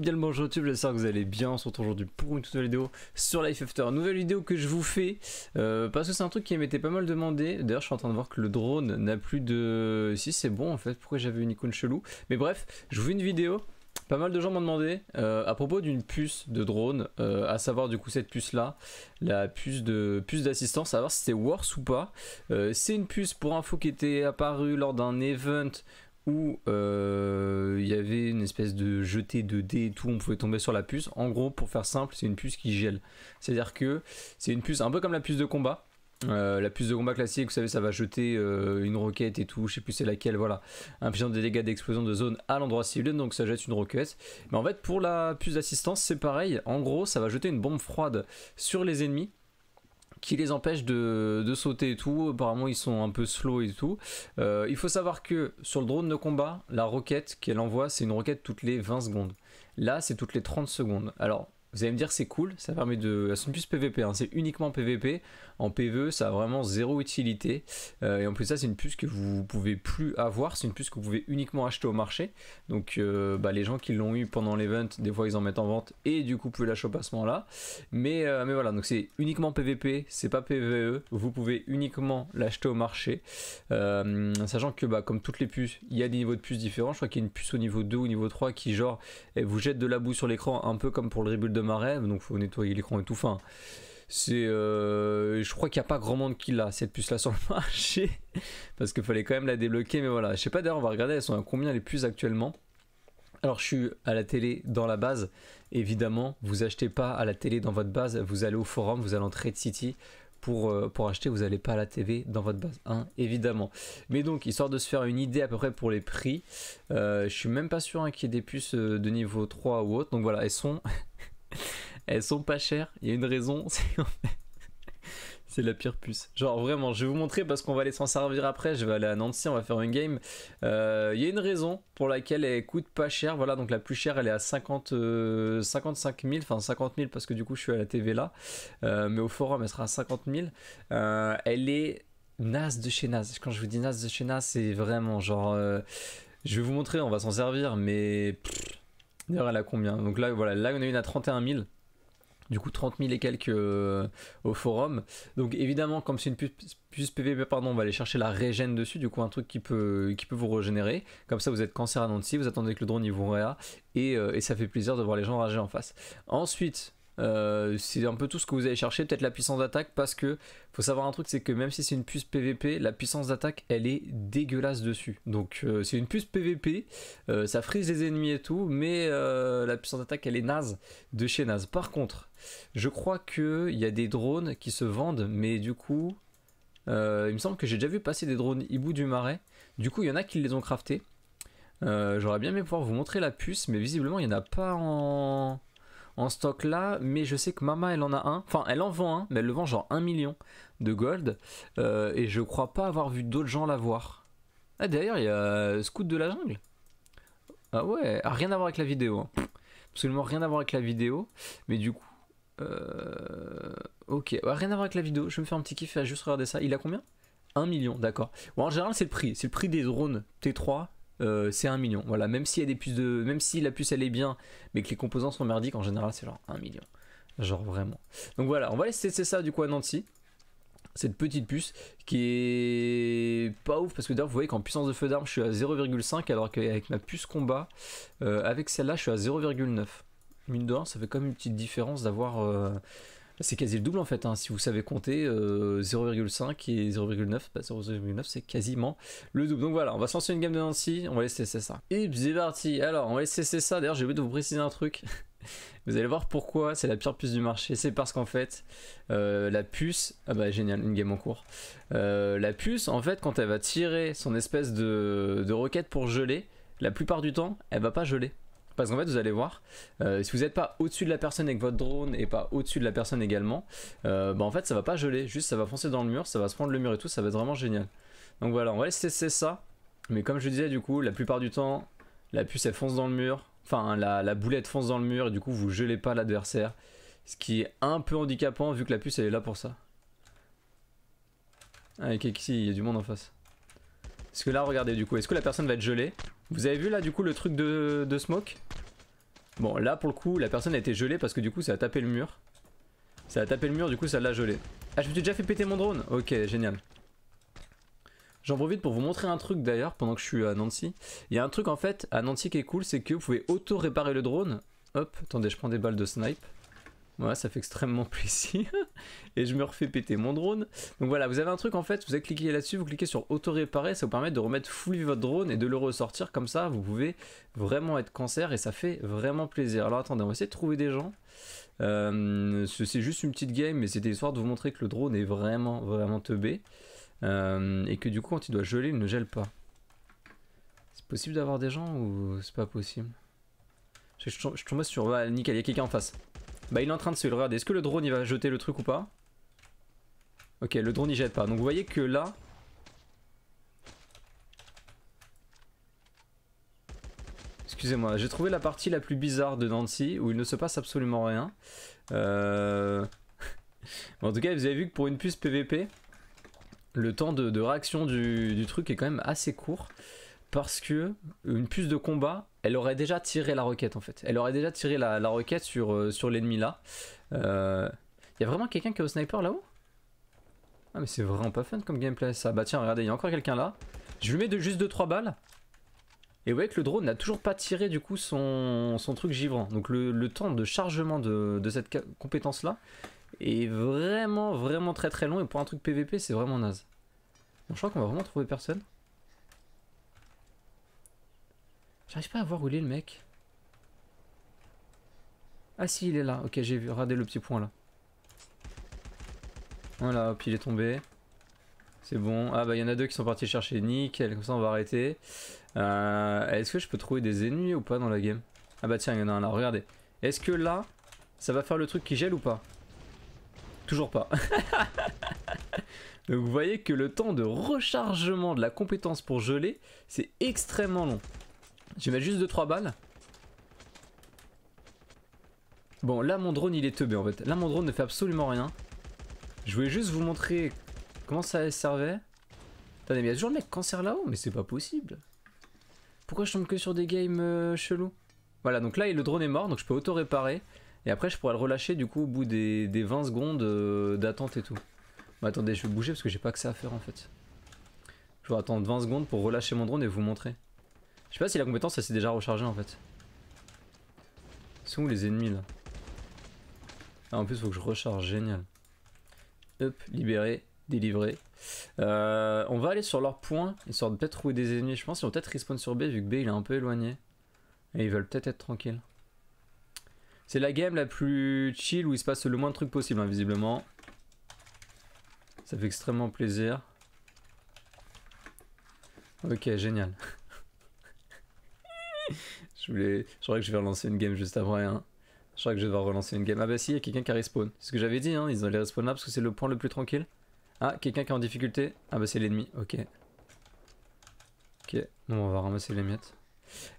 Bien le bonjour YouTube, j'espère que vous allez bien, on se retrouve aujourd'hui pour une toute nouvelle vidéo sur Life After. Nouvelle vidéo que je vous fais, euh, parce que c'est un truc qui m'était pas mal demandé, d'ailleurs je suis en train de voir que le drone n'a plus de... Si c'est bon en fait, pourquoi j'avais une icône chelou Mais bref, je vous fais une vidéo, pas mal de gens m'ont demandé euh, à propos d'une puce de drone, euh, à savoir du coup cette puce là, la puce de puce d'assistance, savoir si c'était worse ou pas. c'est une puce pour info qui était apparue lors d'un event où euh, il y avait une espèce de jeté de dés et tout, on pouvait tomber sur la puce. En gros, pour faire simple, c'est une puce qui gèle. C'est-à-dire que c'est une puce un peu comme la puce de combat. Euh, la puce de combat classique, vous savez, ça va jeter euh, une roquette et tout, je sais plus c'est laquelle, voilà. Infligeant des dégâts d'explosion de zone à l'endroit ciblé, donc ça jette une roquette. Mais en fait, pour la puce d'assistance, c'est pareil. En gros, ça va jeter une bombe froide sur les ennemis qui les empêche de, de, sauter et tout. Apparemment, ils sont un peu slow et tout. Euh, il faut savoir que sur le drone de combat, la roquette qu'elle envoie, c'est une roquette toutes les 20 secondes. Là, c'est toutes les 30 secondes. Alors, vous allez me dire, c'est cool, ça permet de. Elles plus PVP, hein. c'est uniquement PVP. En PvE, ça a vraiment zéro utilité. Euh, et en plus, ça, c'est une puce que vous ne pouvez plus avoir. C'est une puce que vous pouvez uniquement acheter au marché. Donc, euh, bah, les gens qui l'ont eu pendant l'event, des fois, ils en mettent en vente et du coup, vous pouvez la au ce moment-là. Mais, euh, mais voilà, donc c'est uniquement PvP, c'est pas PvE. Vous pouvez uniquement l'acheter au marché. sachant que, bah, comme toutes les puces, il y a des niveaux de puces différents. Je crois qu'il y a une puce au niveau 2 ou niveau 3 qui, genre, vous jette de la boue sur l'écran, un peu comme pour le rebuild de marais. Donc, faut nettoyer l'écran et tout. fin. C'est, euh, je crois qu'il n'y a pas grand monde qui l'a, cette puce-là sur le marché. Parce qu'il fallait quand même la débloquer. Mais voilà, je sais pas d'ailleurs, on va regarder, elles sont à combien les puces actuellement. Alors je suis à la télé dans la base. Évidemment, vous achetez pas à la télé dans votre base. Vous allez au forum, vous allez en Trade City. Pour, euh, pour, acheter, vous n'allez pas à la TV dans votre base hein, évidemment. Mais donc, histoire de se faire une idée à peu près pour les prix, je euh, je suis même pas sûr hein, qu'il y ait des puces de niveau 3 ou autre. Donc voilà, elles sont Elles sont pas chères, il y a une raison, c'est la pire puce. Genre vraiment, je vais vous montrer parce qu'on va aller s'en servir après. Je vais aller à Nancy, on va faire une game. Euh, il y a une raison pour laquelle elle coûte pas cher. Voilà, donc la plus chère, elle est à 50, 55 000. Enfin 50 000 parce que du coup je suis à la TV là. Euh, mais au forum, elle sera à 50 000. Euh, elle est naze de chez naze. Quand je vous dis naze de chez naze, c'est vraiment genre... je vais vous montrer, on va s'en servir, mais... D'ailleurs, elle a combien Donc là, voilà, là on a une à 31 000 du coup 30 000 et quelques euh, au forum. Donc évidemment, comme c'est une puce, PVP, pardon, on va aller chercher la régène dessus, du coup un truc qui peut, qui peut vous régénérer. Comme ça, vous êtes cancer Nancy, vous attendez que le drone y vous réa, et, euh, et ça fait plaisir de voir les gens rager en face. Ensuite, euh, c'est un peu tout ce que vous allez chercher, peut-être la puissance d'attaque, parce que faut savoir un truc, c'est que même si c'est une puce PVP, la puissance d'attaque, elle est dégueulasse dessus. Donc euh, c'est une puce PVP, euh, ça frise les ennemis et tout, mais la puissance d'attaque, elle est naze, de chez naze. Par contre, je crois qu'il y a des drones qui se vendent, mais du coup, il me semble que j'ai déjà vu passer des drones hibou du marais. Du coup, il y en a qui les ont craftés. J'aurais bien aimé pouvoir vous montrer la puce, mais visiblement, il n'y en a pas en en stock là, mais je sais que Mama elle en a un, enfin elle en vend un, mais elle le vend genre 1 million de gold, euh, et je crois pas avoir vu d'autres gens l'avoir. Ah d'ailleurs il y a euh, Scout de la jungle. Ah ouais, ah, rien à voir avec la vidéo, hein. absolument rien à voir avec la vidéo, mais du coup, euh, ok, rien à voir avec la vidéo, je me fais un petit kiff à juste regarder ça, il a combien 1 million, d'accord. Bon, en général c'est le prix, c'est le prix des drones T3, euh, c'est 1 million. Voilà, même si, y a des puces de... même si la puce elle est bien, mais que les composants sont merdiques, en général c'est genre 1 million. Genre vraiment. Donc voilà, on va laisser ça du coup à Nancy. Cette petite puce qui est pas ouf parce que d'ailleurs vous voyez qu'en puissance de feu d'arme je suis à 0,5 alors qu'avec ma puce combat, euh, avec celle-là je suis à 0,9. Mine de ça fait comme une petite différence d'avoir euh, c'est quasi le double en fait. Hein. Si vous savez compter 0,5 euh, et 0,9, 0,9 bah, c'est quasiment le double. Donc voilà, on va se lancer une game de Nancy, on va laisser ça. Et c'est parti. Alors, on va laisser ça. D'ailleurs, j'ai oublié de vous préciser un truc. Vous allez voir pourquoi c'est la pire puce du marché. C'est parce qu'en fait, euh, la puce. Ah bah génial, une game en cours. Euh, la puce, en fait, quand elle va tirer son espèce de, de roquette pour geler, la plupart du temps, elle va pas geler. Parce qu'en fait, vous allez voir, euh, si vous n'êtes pas au-dessus de la personne avec votre drone et pas au-dessus de la personne également, euh, bah en fait, ça va pas geler. Juste, ça va foncer dans le mur, ça va se prendre le mur et tout, ça va être vraiment génial. Donc voilà, on va c'est ça. Mais comme je disais, du coup, la plupart du temps, la puce, elle fonce dans le mur. Enfin, la, boulette fonce dans le mur et du coup, vous gelez pas l'adversaire. Ce qui est un peu handicapant vu que la puce, elle est là pour ça. Avec ah, ok, ici, il y a du monde en face. Parce que là, regardez, du coup, est-ce que la personne va être gelée vous avez vu là du coup le truc de, de smoke Bon là pour le coup la personne a été gelée parce que du coup ça a tapé le mur. Ça a tapé le mur du coup ça l'a gelé. Ah je me suis déjà fait péter mon drone Ok génial. J'en profite pour vous montrer un truc d'ailleurs pendant que je suis à Nancy. Il y a un truc en fait à Nancy qui est cool c'est que vous pouvez auto réparer le drone. Hop attendez je prends des balles de snipe. Voilà, ça fait extrêmement plaisir. Et je me refais péter mon drone. Donc voilà, vous avez un truc en fait, vous avez cliqué là-dessus, vous cliquez sur auto-réparer, ça vous permet de remettre full votre drone et de le ressortir comme ça, vous pouvez vraiment être cancer et ça fait vraiment plaisir. Alors attendez, on va essayer de trouver des gens. Euh, c'est juste une petite game, mais c'était histoire de vous montrer que le drone est vraiment, vraiment teubé. Euh, et que du coup, quand il doit geler, il ne gèle pas. C'est possible d'avoir des gens ou c'est pas possible je, je, je sur... nickel, il y a quelqu'un en face. Bah, il est en train de se le regarder. Est-ce que le drone il va jeter le truc ou pas Ok, le drone il jette pas. Donc vous voyez que là... Excusez-moi, j'ai trouvé la partie la plus bizarre de Nancy où il ne se passe absolument rien. Euh, en tout cas, vous avez vu que pour une puce PVP, le temps de, réaction du, truc est quand même assez court parce que une puce de combat, elle aurait déjà tiré la requête en fait. Elle aurait déjà tiré la, la requête sur, euh, sur l'ennemi là. Il euh, y vraiment quelqu'un qui est au sniper là-haut Ah mais c'est vraiment pas fun comme gameplay ça. Bah tiens regardez, il y a encore quelqu'un là. Je lui mets juste 2-3 balles. Et vous voyez que le drone n'a toujours pas tiré du coup son, truc givrant. Donc le, temps de chargement de, cette compétence là est vraiment vraiment très très long. Et pour un truc PVP c'est vraiment naze. je crois qu'on va vraiment trouver personne. J'arrive pas à voir où il est le mec. Ah si, il est là. Ok, j'ai radé le petit point là. Voilà, hop, il est tombé. C'est bon. Ah bah il y en a deux qui sont partis chercher. Nickel, comme ça on va arrêter. Euh, est-ce que je peux trouver des ennemis ou pas dans la game Ah bah tiens, il y en a un là, regardez. Est-ce que là, ça va faire le truc qui gèle ou pas Toujours pas. Donc vous voyez que le temps de rechargement de la compétence pour geler, c'est extrêmement long. Je vais mettre juste 2-3 balles. Bon, là mon drone il est teubé en fait. Là mon drone ne fait absolument rien. Je voulais juste vous montrer comment ça servait. Attendez, mais il y a toujours le mec cancer là-haut, mais c'est pas possible. Pourquoi je tombe que sur des games chelou? Euh, chelous Voilà, donc là le drone est mort, donc je peux auto-réparer. Et après je pourrais le relâcher du coup au bout des, 20 secondes euh, d'attente et tout. Bon attendez, je vais bouger parce que j'ai pas que ça à faire en fait. Je vais attendre 20 secondes pour relâcher mon drone et vous montrer. Je sais pas si la compétence s'est déjà rechargée en fait. Ils sont où les ennemis là Ah en plus faut que je recharge, génial. Hop, libéré, délivré. Euh, on va aller sur leur point, Ils de peut-être trouver des ennemis. Je pense qu'ils vont peut-être respawn sur B vu que B il est un peu éloigné. Et ils veulent peut-être être tranquilles. C'est la game la plus chill où il se passe le moins de trucs possible invisiblement. Hein, visiblement. Ça fait extrêmement plaisir. Ok, génial. je, voulais... je crois que je vais relancer une game juste après. Hein. Je crois que je vais relancer une game. Ah bah si, il y a quelqu'un qui a respawn. C'est ce que j'avais dit, hein. ils ont les respawn là parce que c'est le point le plus tranquille. Ah, quelqu'un qui est en difficulté. Ah bah c'est l'ennemi, ok. Ok, bon on va ramasser les miettes.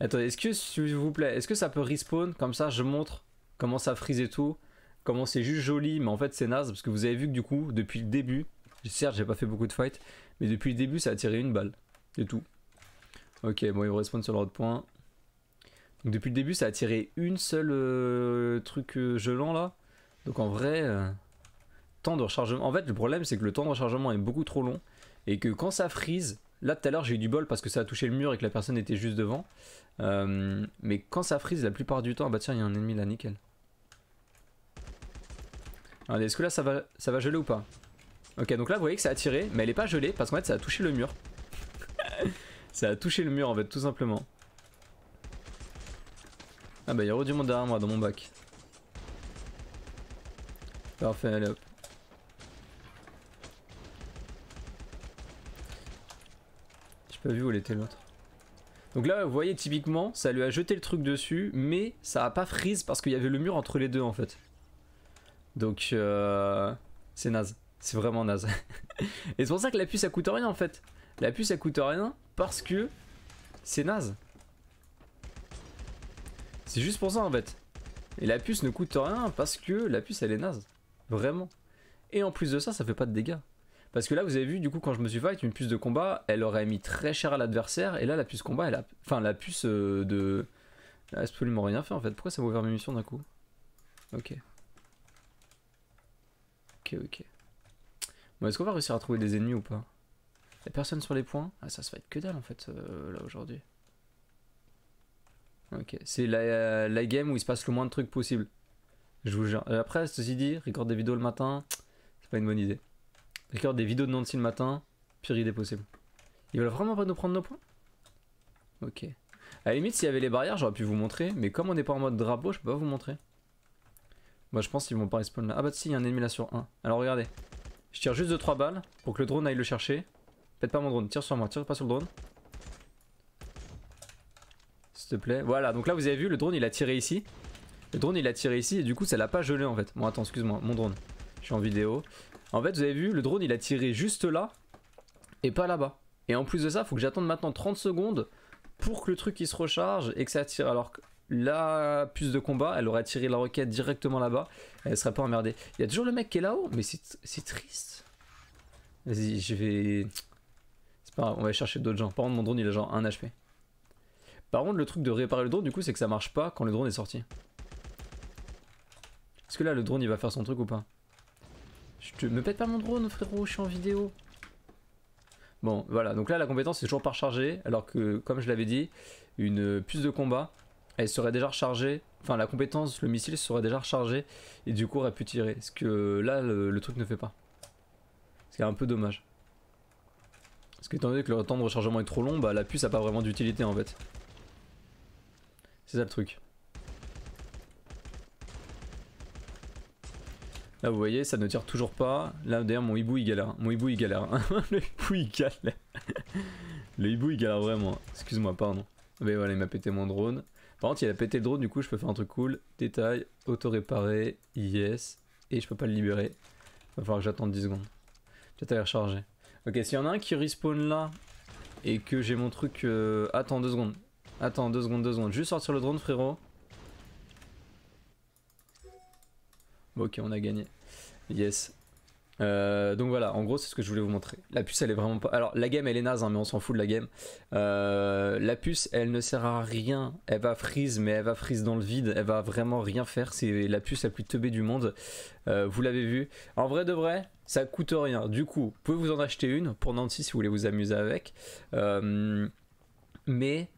Attendez, est-ce que s'il vous plaît, est-ce que ça peut respawn Comme ça je montre comment ça frise et tout. Comment c'est juste joli, mais en fait c'est naze parce que vous avez vu que du coup, depuis le début, certes j'ai pas fait beaucoup de fight mais depuis le début ça a tiré une balle. et tout. Ok, bon ils respawn sur le autre point depuis le début, ça a tiré une seule euh, truc euh, gelant là. Donc en vrai, euh, temps de rechargement. En fait, le problème, c'est que le temps de rechargement est beaucoup trop long et que quand ça frise, là tout à l'heure j'ai eu du bol parce que ça a touché le mur et que la personne était juste devant. mais quand ça frise, la plupart du temps, ah bah tiens, il y a un ennemi là, nickel. est-ce que là ça va, ça va geler ou pas Ok, donc là vous voyez que ça a tiré, mais elle est pas gelée parce qu'en fait ça a touché le mur. ça a touché le mur en fait, tout simplement. Ah bah y'a du monde derrière moi dans mon bac. Parfait, allez hop. J'ai pas vu où était l'autre. Donc là, vous voyez typiquement, ça lui a jeté le truc dessus, mais ça a pas freeze parce qu'il y avait le mur entre les deux en fait. Donc euh, c'est naze, c'est vraiment naze. Et c'est pour ça que la puce ça coûte rien en fait. La puce ça coûte rien parce que c'est naze. C'est juste pour ça en fait. Et la puce ne coûte rien parce que la puce elle est naze. Vraiment. Et en plus de ça, ça fait pas de dégâts. Parce que là, vous avez vu, du coup, quand je me suis fait une puce de combat, elle aurait mis très cher à l'adversaire. Et là, la puce combat, elle a. Enfin, la puce euh, de. Elle a absolument rien fait en fait. Pourquoi ça m'a ouvert mes missions d'un coup Ok. Ok, ok. Bon, est-ce qu'on va réussir à trouver des ennemis ou pas Y'a personne sur les points Ah, ça se être que dalle en fait, euh, là aujourd'hui. Ok, c'est la, game où il se passe le moins de trucs possible. Je vous jure. Euh, après, ceci dit, record des vidéos le matin, c'est pas une bonne idée. Record des vidéos de Nancy le matin, pire idée possible. Ils veulent vraiment pas nous prendre nos points Ok. À la limite, s'il y avait les barrières, j'aurais pu vous montrer, mais comme on n'est pas en mode drapeau, je peux pas vous montrer. Moi je pense qu'ils vont pas respawn là. Ah bah si, il y a un ennemi là sur 1. Alors regardez. Je tire juste 2-3 balles pour que le drone aille le chercher. Faites pas mon drone, tire sur moi, tire pas sur le drone. S'il te plaît. Voilà, donc là vous avez vu, le drone il a tiré ici. Le drone il a tiré ici et du coup ça l'a pas gelé en fait. Bon attends, excuse-moi, mon drone. Je suis en vidéo. En fait vous avez vu, le drone il a tiré juste là et pas là-bas. Et en plus de ça, faut que j'attende maintenant 30 secondes pour que le truc il se recharge et que ça tire. Alors que la puce de combat, elle aurait tiré la roquette directement là-bas. Elle serait pas emmerdée. Il y a toujours le mec qui est là-haut, mais c'est triste. Vas-y, je vais... C'est pas grave, on va chercher d'autres gens. Par contre, mon drone il a genre 1 HP. Par contre, le truc de réparer le drone, du coup, c'est que ça marche pas quand le drone est sorti. Est-ce que là, le drone, il va faire son truc ou pas Je Me pète pas mon drone, frérot, je suis en vidéo. Bon, voilà. Donc là, la compétence, c'est toujours pas rechargée, alors que, comme je l'avais dit, une puce de combat, elle serait déjà rechargée. Enfin, la compétence, le missile serait déjà rechargé, et du coup, aurait pu tirer. Ce que là, le, truc ne fait pas. C'est un peu dommage. Parce que étant donné que le temps de rechargement est trop long, bah la puce a pas vraiment d'utilité en fait. C'est ça le truc. Là vous voyez, ça ne tire toujours pas. Là d'ailleurs mon hibou il galère. Mon hibou il galère. le hibou il galère. le hibou il galère vraiment. Excuse-moi, pardon. Mais voilà, il m'a pété mon drone. Par contre, il a pété le drone, du coup je peux faire un truc cool. Détail, auto-réparer, yes. Et je peux pas le libérer. il Va falloir que j'attende 10 secondes. Peut-être aller recharger. Ok, s'il y en a un qui respawn là et que j'ai mon truc... Euh, attends 2 secondes. Attends, deux secondes, deux secondes. Juste sortir le drone, frérot. ok, on a gagné. Yes. Euh, donc voilà, en gros, c'est ce que je voulais vous montrer. La puce, elle est vraiment pas. Alors, la game, elle est naze, hein, mais on s'en fout de la game. Euh, la puce, elle ne sert à rien. Elle va freeze, mais elle va freeze dans le vide. Elle va vraiment rien faire. C'est la puce la plus teubée du monde. Euh, vous l'avez vu. En vrai de vrai, ça coûte rien. Du coup, vous pouvez vous en acheter une pour Nancy si vous voulez vous amuser avec. mais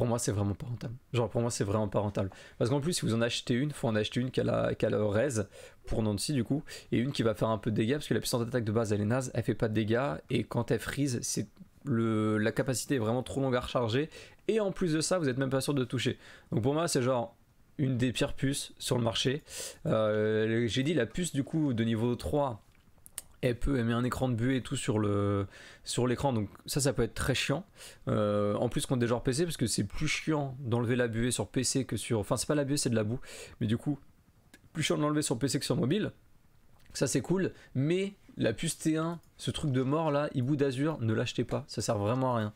pour moi, c'est vraiment pas rentable. Genre, pour moi, c'est vraiment pas rentable. Parce qu'en plus, si vous en achetez une, faut en acheter une qui a la, a raise pour Nancy, du coup, et une qui va faire un peu de dégâts, parce que la puissance d'attaque de base, elle est naze, elle fait pas de dégâts, et quand elle freeze, c'est le, la capacité est vraiment trop longue à recharger, et en plus de ça, vous êtes même pas sûr de toucher. Donc pour moi, c'est genre une des pires puces sur le marché. Euh, j'ai dit la puce, du coup, de niveau 3 elle peut elle met un écran de buée et tout sur le sur l'écran donc ça ça peut être très chiant euh, en plus contre des genres PC parce que c'est plus chiant d'enlever la buée sur PC que sur enfin c'est pas la buée c'est de la boue mais du coup plus chiant de l'enlever sur PC que sur mobile ça c'est cool mais la puce T1 ce truc de mort là hibou d'azur ne l'achetez pas ça sert vraiment à rien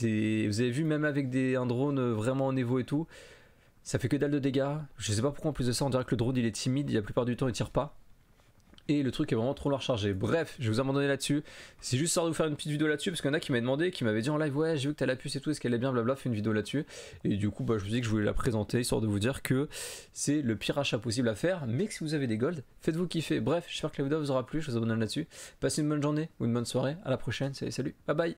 vous avez vu même avec des un drone vraiment au niveau et tout ça fait que dalle de dégâts je sais pas pourquoi en plus de ça on dirait que le drone il est timide la plupart du temps il tire pas et le truc est vraiment trop à chargé. Bref, je vais vous abandonner là-dessus. C'est juste histoire de vous faire une petite vidéo là-dessus parce qu'il y en a qui m'a demandé, qui m'avait dit en live ouais j'ai vu que t'as la puce et tout, est-ce qu'elle est bien blabla, fais une vidéo là-dessus. Et du coup bah, je vous dis que je voulais la présenter histoire de vous dire que c'est le pire achat possible à faire, mais que si vous avez des golds, faites-vous kiffer. Bref, j'espère que la vidéo vous aura plu, je vous abandonne là-dessus. Passez une bonne journée ou une bonne soirée, à la prochaine, salut, bye bye